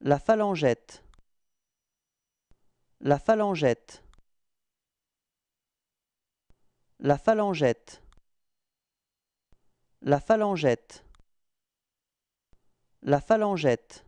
La phalangette. La phalangette. La phalangette. La phalangette. La phalangette.